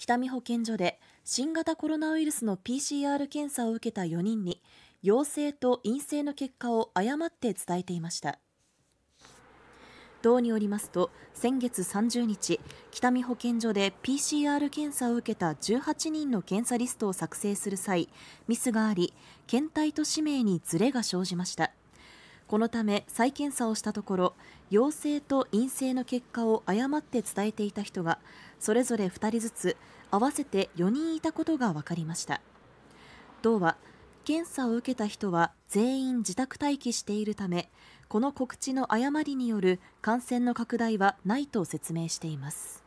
北見保健所で新型コロナウイルスの PCR 検査を受けた4人に陽性と陰性の結果を誤って伝えていました道によりますと先月30日北見保健所で PCR 検査を受けた18人の検査リストを作成する際ミスがあり検体と氏名にズレが生じましたこのため再検査をしたところ、陽性と陰性の結果を誤って伝えていた人が、それぞれ2人ずつ、合わせて4人いたことが分かりました。道は、検査を受けた人は全員自宅待機しているため、この告知の誤りによる感染の拡大はないと説明しています。